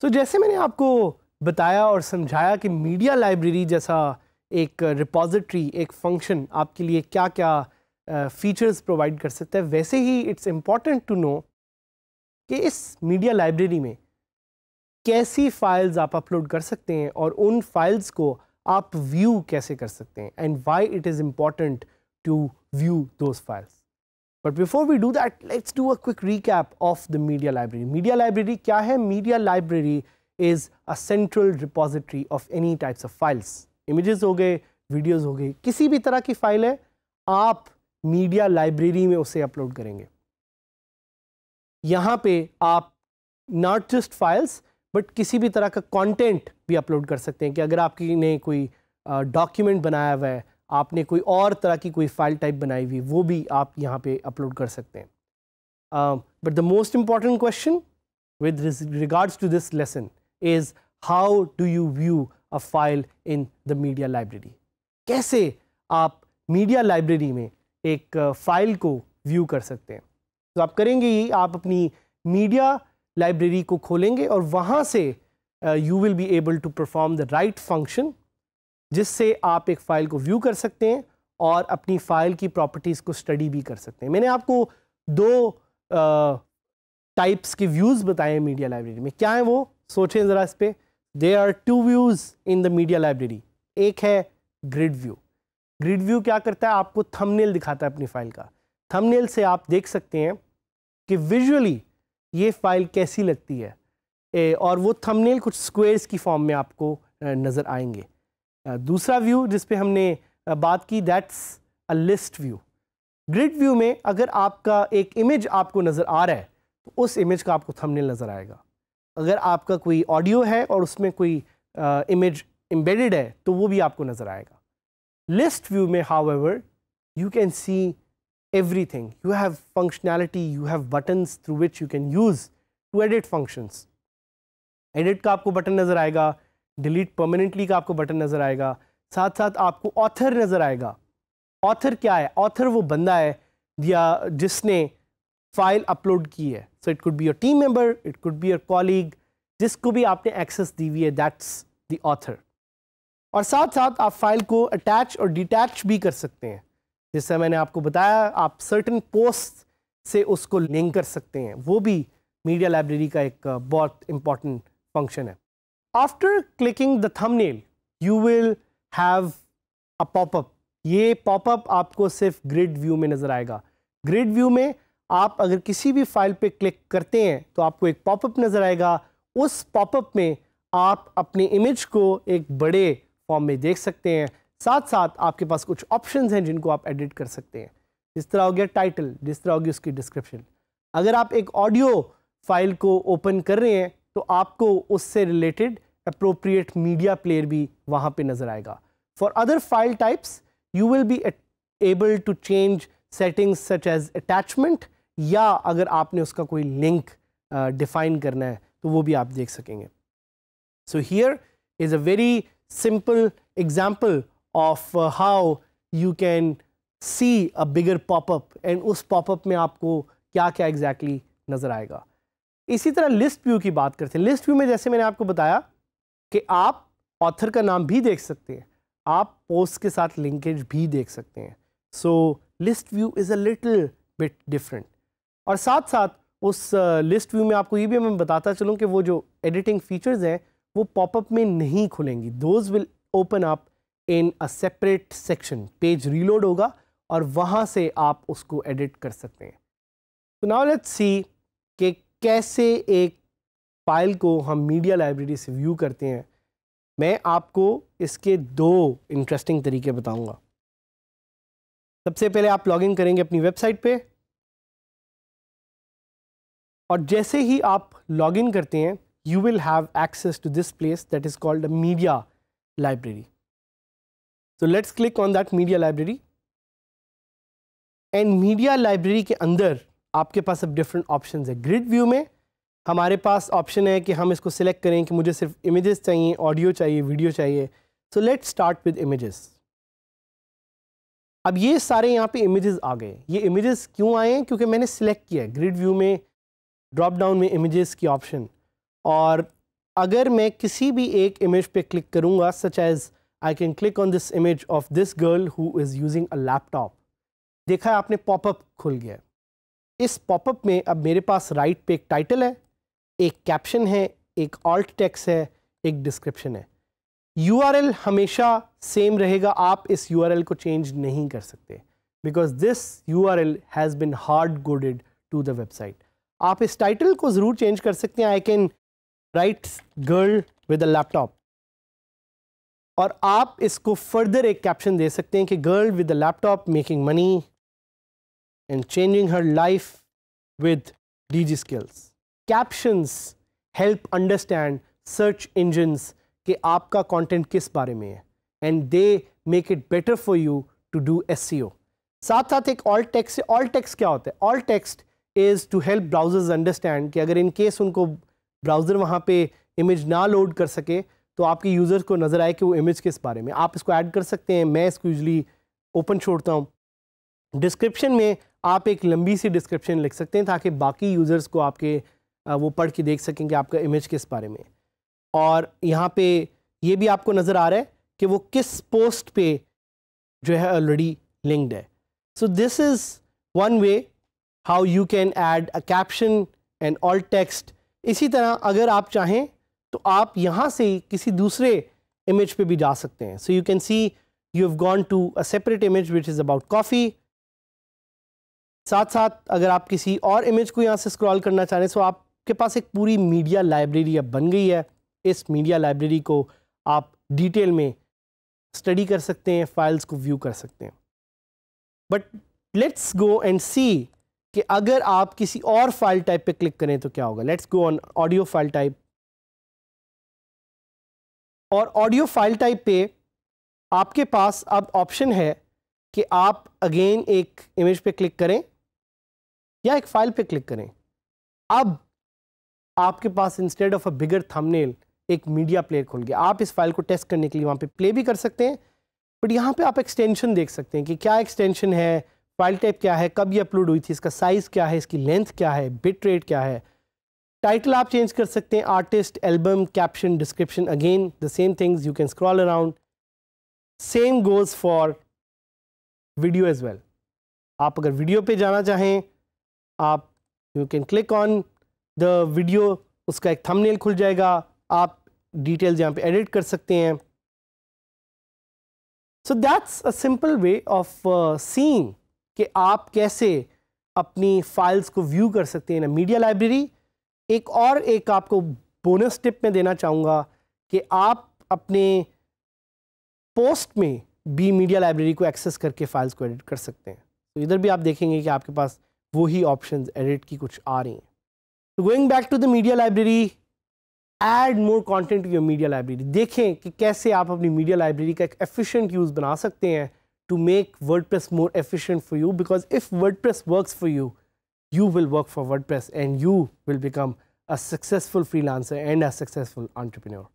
तो जैसे मैंने आपको बताया और समझाया कि मीडिया लाइब्रेरी जैसा एक रिपोजिटरी एक फंक्शन आपके लिए क्या क्या फीचर्स प्रोवाइड कर सकता है वैसे ही इट्स इम्पॉर्टेंट टू नो कि इस मीडिया लाइब्रेरी में कैसी फाइल्स आप अपलोड कर सकते हैं और उन फाइल्स को आप व्यू कैसे कर सकते हैं and why it is important to view those files but before we do that let's do a quick recap of the media library media library क्या है media library is a central repository of any types of files images हो गए videos हो गई किसी भी तरह की फाइल है आप मीडिया लाइब्रेरी में उसे अपलोड करेंगे यहां पे आप नॉट जस्ट फाइल्स बट किसी भी तरह का कंटेंट भी अपलोड कर सकते हैं कि अगर आपकी ने कोई डॉक्यूमेंट बनाया हुआ है आपने कोई और तरह की कोई फाइल टाइप बनाई हुई वो भी आप यहाँ पे अपलोड कर सकते हैं but the most important question with regards to this lesson is how do you view a file in the media library कैसे आप मीडिया लाइब्रेरी में एक फाइल uh, को व्यू कर सकते हैं तो आप करेंगे ये आप अपनी मीडिया लाइब्रेरी को खोलेंगे और वहाँ से you will be able to perform the right function जिससे आप एक फ़ाइल को व्यू कर सकते हैं और अपनी फ़ाइल की प्रॉपर्टीज़ को स्टडी भी कर सकते हैं मैंने आपको दो टाइप्स uh, के व्यूज़ बताए हैं मीडिया लाइब्रेरी में क्या है वो सोचें ज़रा इस पर they are two views in the media library एक है ग्रिड व्यू ग्रिड व्यू क्या करता है आपको थंबनेल दिखाता है अपनी फ़ाइल का थंबनेल से आप देख सकते हैं कि विजुअली ये फ़ाइल कैसी लगती है ए, और वो थंबनेल कुछ स्क्वेयर्स की फॉर्म में आपको नज़र आएंगे दूसरा व्यू जिस पे हमने बात की that's a list view grid view में अगर आपका एक इमेज आपको नज़र आ रहा है तो उस इमेज का आपको थंबनेल नज़र आएगा अगर आपका कोई ऑडियो है और उसमें कोई इमेज एम्बेडेड है तो वो भी आपको नज़र आएगा लिस्ट व्यू में how you can see everything you have functionality you have buttons through which you can use to edit functions edit का आपको बटन नज़र आएगा डिलीट परमानेंटली का आपको बटन नज़र आएगा साथ साथ आपको ऑथर नज़र आएगा ऑथर क्या है ऑथर वो बंदा है या जिसने फाइल अपलोड की है so it could be your team member it could be your colleague जिसको भी आपने एक्सेस दी हुई है दैट्स द ऑथर और साथ साथ आप फाइल को अटैच और डिटैच भी कर सकते हैं जैसे मैंने आपको बताया आप सर्टन पोस्ट से उसको लिंक कर सकते हैं वो भी मीडिया लाइब्रेरी का एक uh, बहुत इंपॉर्टेंट फंक्शन है after clicking the thumbnail you will have a popup ये पॉपअप आपको सिर्फ ग्रिड व्यू में नज़र आएगा ग्रिड व्यू में आप अगर किसी भी फाइल पे क्लिक करते हैं तो आपको एक पॉपअप नज़र आएगा उस पॉपअप में आप अपनी इमेज को एक बड़े फॉर्म में देख सकते हैं साथ साथ आपके पास कुछ ऑप्शंस हैं जिनको आप एडिट कर सकते हैं जिस तरह हो गया टाइटल जिस तरह होगी उसकी डिस्क्रिप्शन अगर आप एक ऑडियो फाइल को ओपन कर रहे हैं तो आपको उससे रिलेटेड अप्रोप्रिएट मीडिया प्लेयर भी वहाँ पर नज़र आएगा for other file types you will be able to change settings such as attachment या अगर आपने उसका कोई लिंक डिफाइन करना है तो वो भी आप देख सकेंगे so here is a very simple example of how you can see a bigger popup and उस पॉपअप में आपको क्या क्या exactly नज़र आएगा इसी तरह लिस्ट व्यू की बात करते हैं लिस्ट व्यू में जैसे मैंने आपको बताया कि आप ऑथर का नाम भी देख सकते हैं आप पोस्ट के साथ लिंकेज भी देख सकते हैं so list view is a little bit different और साथ साथ उस लिस्ट व्यू में आपको ये भी मैं बताता चलूँ कि वो जो एडिटिंग फीचर्स हैं वो पॉपअप में नहीं खुलेंगी those will open up in a separate section page reload होगा और वहाँ से आप उसको एडिट कर सकते हैं तो नाउ लेट्स सी कि कैसे एक फाइल को हम मीडिया लाइब्रेरी से व्यू करते हैं मैं आपको इसके दो इंटरेस्टिंग तरीके बताऊंगा सबसे पहले आप लॉगिन करेंगे अपनी वेबसाइट पे और जैसे ही आप लॉग इन करते हैं you will have access to this place that is called media library so let's click on that media library and media library के अंदर आपके पास अब डिफरेंट ऑप्शन है ग्रिड व्यू में हमारे पास ऑप्शन है कि हम इसको सिलेक्ट करें कि मुझे सिर्फ इमेजेस चाहिए ऑडियो चाहिए वीडियो चाहिए so let start with images अब ये सारे यहाँ पे इमेजेस आ गए ये इमेजेस क्यों आए हैं क्योंकि मैंने सिलेक्ट किया है ग्रिड व्यू में ड्रॉप डाउन में इमेजेस की ऑप्शन और अगर मैं किसी भी एक इमेज पे क्लिक करूँगा such as I can click on this image of this girl who is using a laptop देखा है आपने पॉपअप खुल गया इस पॉपअप में अब मेरे पास राइट पे एक टाइटल है एक कैप्शन है एक ऑल्ट टेक्स है एक डिस्क्रिप्शन है यू हमेशा सेम रहेगा आप इस यू को चेंज नहीं कर सकते because this U R L has been hard coded to the website आप इस टाइटल को ज़रूर चेंज कर सकते हैं I can write girl with a laptop और आप इसको फर्दर एक कैप्शन दे सकते हैं कि girl with a laptop making money and changing her life with digi skills captions help understand search engines कि आपका कंटेंट किस बारे में है and they make it better for you to do as साथ साथ एक ऑल टेक्स्ट ऑल टेक्स्ट क्या होता है alt text is to help browsers understand कि अगर इनकेस उनको ब्राउज़र वहाँ पे इमेज ना लोड कर सके तो आपके यूज़र्स को नज़र आए कि वो इमेज किस बारे में आप इसको ऐड कर सकते हैं मैं इसको यूजली ओपन छोड़ता हूँ डिस्क्रिप्शन में आप एक लंबी सी डिस्क्रिप्शन लिख सकते हैं ताकि बाकी यूज़र्स को आपके वो पढ़ के देख सकें कि आपका इमेज किस बारे में और यहाँ पे ये भी आपको नज़र आ रहा है कि वो किस पोस्ट पे जो है ऑलरेडी लिंक्ड है so this is one way how you can add a caption and alt text इसी तरह अगर आप चाहें तो आप यहाँ से किसी दूसरे इमेज पे भी जा सकते हैं so you can see you have gone to a separate image which is about coffee साथ साथ अगर आप किसी और इमेज को यहाँ से स्क्रॉल करना चाह रहे हैं सो आपके पास एक पूरी मीडिया लाइब्रेरी अब बन गई है इस मीडिया लाइब्रेरी को आप डिटेल में स्टडी कर सकते हैं फाइल्स को व्यू कर सकते हैं but let's go and see कि अगर आप किसी और फाइल टाइप पे क्लिक करें तो क्या होगा let's go on audio file type और ऑडियो फाइल टाइप पे आपके पास अब ऑप्शन है कि आप अगेन एक इमेज पे क्लिक करें या एक फाइल पे क्लिक करें अब आपके पास instead of a bigger thumbnail एक मीडिया प्लेयर खुल गया आप इस फाइल को टेस्ट करने के लिए वहां पे प्ले भी कर सकते हैं बट यहां पे आप एक्सटेंशन देख सकते हैं कि क्या एक्सटेंशन है फाइल टाइप क्या है कब ये अपलोड हुई थी इसका साइज़ क्या है इसकी लेंथ क्या है बिट रेट क्या है टाइटल आप चेंज कर सकते हैं artist album caption description again the same things you can scroll around same goes for video as well आप अगर वीडियो पे जाना चाहें आप you can click on the video उसका एक थंबनेल खुल जाएगा आप डिटेल्स यहाँ पे एडिट कर सकते हैं so that's a simple way of seeing कि आप कैसे अपनी फाइल्स को व्यू कर सकते हैं ना मीडिया लाइब्रेरी एक और एक आपको बोनस टिप में देना चाहूँगा कि आप अपने पोस्ट में भी मीडिया लाइब्रेरी को एक्सेस करके फाइल्स को एडिट कर सकते हैं तो इधर भी आप देखेंगे कि आपके पास वही ऑप्शन एडिट की कुछ आ रही हैं तो going back to the media library add more content to your media library देखें कि कैसे आप अपनी मीडिया लाइब्रेरी का एक एफिशिएंट यूज़ बना सकते हैं to make WordPress more efficient for you because if WordPress works for you, you will work for WordPress and you will become a successful freelancer and a successful entrepreneur.